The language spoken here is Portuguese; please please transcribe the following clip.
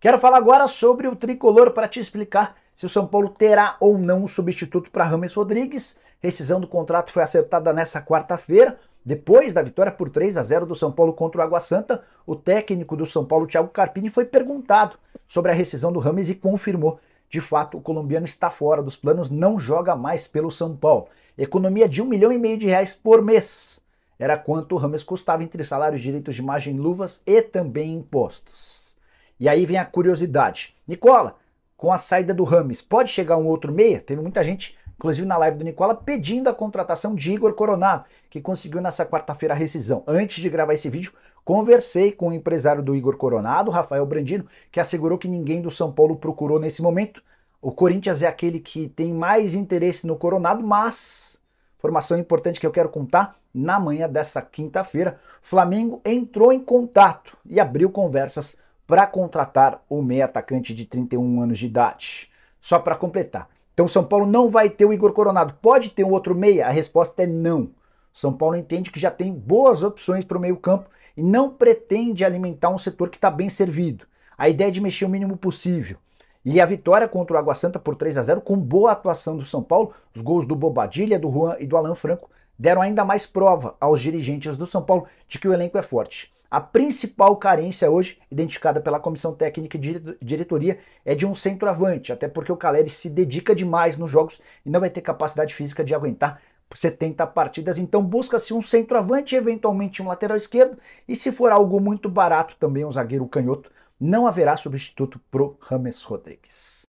Quero falar agora sobre o tricolor para te explicar se o São Paulo terá ou não um substituto para Rames Rodrigues. Rescisão do contrato foi acertada nessa quarta-feira. Depois da vitória por 3 a 0 do São Paulo contra o Água Santa, o técnico do São Paulo, Thiago Carpini, foi perguntado sobre a rescisão do Rames e confirmou. De fato, o colombiano está fora dos planos, não joga mais pelo São Paulo. Economia de um milhão e meio de reais por mês. Era quanto o Rames custava entre salários, direitos de imagem, luvas e também impostos. E aí vem a curiosidade. Nicola, com a saída do Rames, pode chegar um outro meia? Teve muita gente, inclusive na live do Nicola, pedindo a contratação de Igor Coronado, que conseguiu nessa quarta-feira a rescisão. Antes de gravar esse vídeo, conversei com o empresário do Igor Coronado, Rafael Brandino, que assegurou que ninguém do São Paulo procurou nesse momento. O Corinthians é aquele que tem mais interesse no Coronado, mas informação importante que eu quero contar, na manhã dessa quinta-feira, Flamengo entrou em contato e abriu conversas para contratar o meia atacante de 31 anos de idade. Só para completar. Então o São Paulo não vai ter o Igor Coronado. Pode ter um outro meia? A resposta é não. São Paulo entende que já tem boas opções para o meio-campo e não pretende alimentar um setor que está bem servido. A ideia é de mexer o mínimo possível. E a vitória contra o Água Santa por 3 a 0 com boa atuação do São Paulo, os gols do Bobadilha, do Juan e do Alan Franco deram ainda mais prova aos dirigentes do São Paulo de que o elenco é forte. A principal carência hoje, identificada pela comissão técnica e diretoria, é de um centroavante, até porque o Caleri se dedica demais nos jogos e não vai ter capacidade física de aguentar 70 partidas, então busca-se um centroavante, eventualmente um lateral esquerdo, e se for algo muito barato também um zagueiro canhoto, não haverá substituto pro Rames Rodrigues.